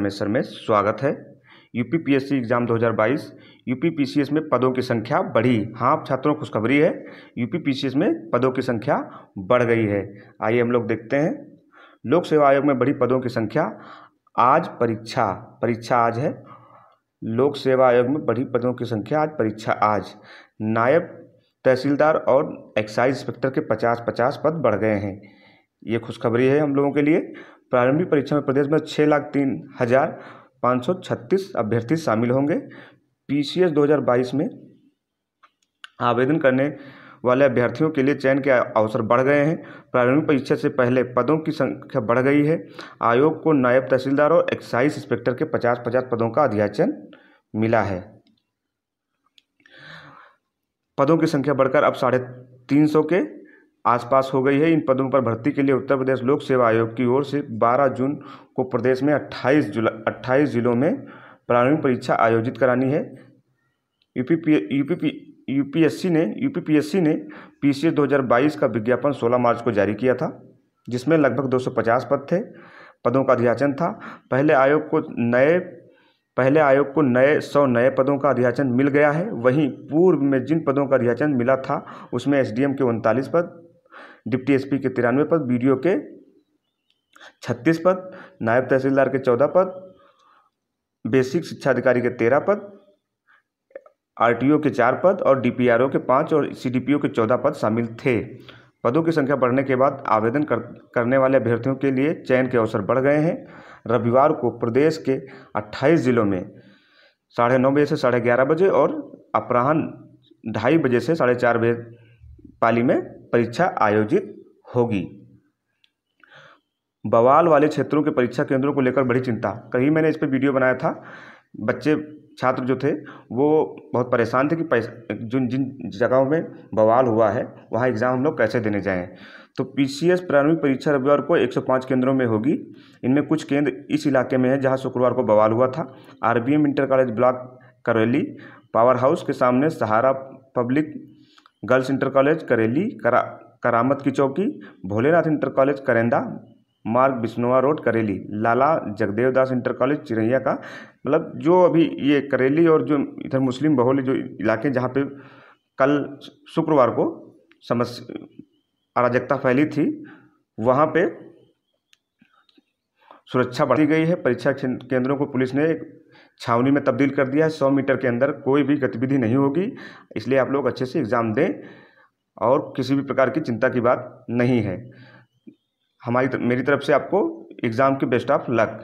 हमेशर में स्वागत है यूपीपीएससी एग्ज़ाम 2022 यूपीपीसीएस में पदों की संख्या बढ़ी हाँ आप छात्रों को खुशखबरी है यूपीपीसीएस में पदों की संख्या बढ़ गई है आइए हम लोग देखते हैं लोक सेवा आयोग में बढ़ी पदों की संख्या आज परीक्षा परीक्षा आज है लोक सेवा आयोग में बढ़ी पदों की संख्या आज परीक्षा आज नायब तहसीलदार और एक्साइज इंस्पेक्टर के पचास पचास पद बढ़ गए हैं ये खुशखबरी है हम लोगों के लिए प्रारंभिक परीक्षा में प्रदेश में छः लाख तीन हज़ार पाँच सौ छत्तीस अभ्यर्थी शामिल होंगे पीसीएस 2022 में आवेदन करने वाले अभ्यर्थियों के लिए चयन के अवसर बढ़ गए हैं प्रारंभिक परीक्षा से पहले पदों की संख्या बढ़ गई है आयोग को नायब तहसीलदार और एक्साइज इंस्पेक्टर के पचास पचास पदों का अध्याचन मिला है पदों की संख्या बढ़कर अब साढ़े तीन सौ के आसपास हो गई है इन पदों पर भर्ती के लिए उत्तर प्रदेश लोक सेवा आयोग की ओर से 12 जून को प्रदेश में 28 जुलाई अट्ठाईस जिलों में प्रारंभिक परीक्षा आयोजित करानी है यूपीपी यूपीपी यूपीएससी ने यूपीपीएससी ने पीसीए 2022 का विज्ञापन 16 मार्च को जारी किया था जिसमें लगभग 250 पद थे पदों का अध्याचन था पहले आयोग को नए पहले आयोग को नए सौ नए पदों का अध्याचन मिल गया है वहीं पूर्व में जिन पदों का अध्याचन मिला था उसमें एसडीएम के उनतालीस पद डिप्टी एसपी के तिरानवे पद बी के छत्तीस पद नायब तहसीलदार के चौदह पद बेसिक शिक्षा अधिकारी के तेरह पद आरटीओ के चार पद और डीपीआरओ के पाँच और सीडीपीओ के चौदह पद शामिल थे पदों की संख्या बढ़ने के बाद आवेदन कर, करने वाले अभ्यर्थियों के लिए चयन के अवसर बढ़ गए हैं रविवार को प्रदेश के 28 ज़िलों में साढ़े नौ बजे से साढ़े ग्यारह बजे और अपराह्न ढाई बजे से साढ़े चार बजे पाली में परीक्षा आयोजित होगी बवाल वाले क्षेत्रों के परीक्षा केंद्रों को लेकर बड़ी चिंता कल ही मैंने इस पर वीडियो बनाया था बच्चे छात्र जो थे वो बहुत परेशान थे कि जिन जिन जगहों में बवाल हुआ है वहाँ एग्ज़ाम हम लोग कैसे देने जाएँ तो पी प्रारंभिक परीक्षा रविवार को 105 केंद्रों में होगी इनमें कुछ केंद्र इस इलाके में हैं जहाँ शुक्रवार को बवाल हुआ था आर inter college block Karauli power house के सामने Sahara public girls inter college Kareli करा करामत की चौकी भोलेनाथ इंटर कॉलेज करेंदा मार्ग Bishnowa road Kareli Lala Jagdev Das inter college Chiraiya का मतलब जो अभी ये करेली और जो इधर मुस्लिम बहुल जो इलाके जहाँ पे कल शुक्रवार को समस्या अराजकता फैली थी वहाँ पे सुरक्षा बढ़ी गई है परीक्षा केंद्रों को पुलिस ने छावनी में तब्दील कर दिया है सौ मीटर के अंदर कोई भी गतिविधि नहीं होगी इसलिए आप लोग अच्छे से एग्ज़ाम दें और किसी भी प्रकार की चिंता की बात नहीं है हमारी मेरी तरफ से आपको एग्ज़ाम की बेस्ट ऑफ लक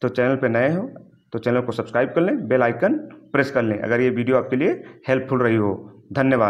तो चैनल पर नए हो तो चैनल को सब्सक्राइब कर लें बेलाइकन प्रेस कर लें अगर ये वीडियो आपके लिए हेल्पफुल रही हो धन्यवाद